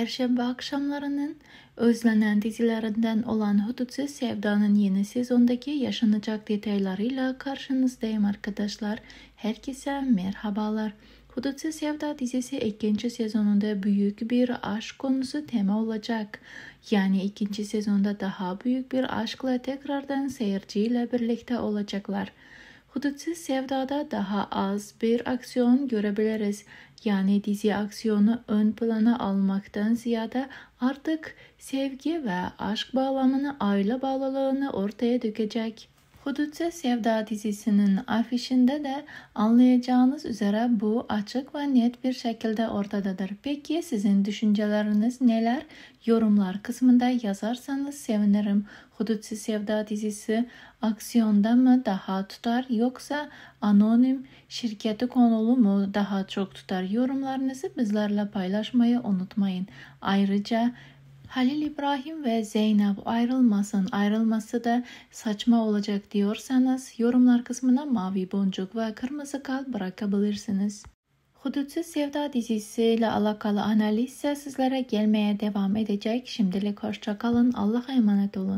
Perşembe akşamlarının özlenen dizilerinden olan Hudutsuz Sevda'nın yeni sezondaki yaşanacak detaylarıyla karşınızdayım arkadaşlar. Herkese merhabalar. Hudutsuz Sevda dizisi ikinci sezonunda büyük bir aşk konusu tema olacak. Yani ikinci sezonda daha büyük bir aşkla tekrardan seyirciyle birlikte olacaklar. Kututsuz sevdada daha az bir aksiyon görebiliriz. Yani dizi aksiyonu ön plana almaktan ziyade artık sevgi ve aşk bağlamını aile bağlılığını ortaya dökecek. Hudutse Sevda dizisinin afişinde de anlayacağınız üzere bu açık ve net bir şekilde ortadadır. Peki sizin düşünceleriniz neler? Yorumlar kısmında yazarsanız sevinirim. Hudutse Sevda dizisi aksiyonda mı daha tutar yoksa anonim şirketi konulu mu daha çok tutar? Yorumlarınızı bizlerle paylaşmayı unutmayın. Ayrıca Halil İbrahim ve Zeynep ayrılmasın ayrılması da saçma olacak diyorsanız yorumlar kısmına mavi boncuk ve kırmızı kalp bırakabilirsiniz. Hudutsuz Sevda dizisiyle alakalı analiz ise sizlere gelmeye devam edecek. Şimdilik hoşçakalın. Allah'a emanet olun.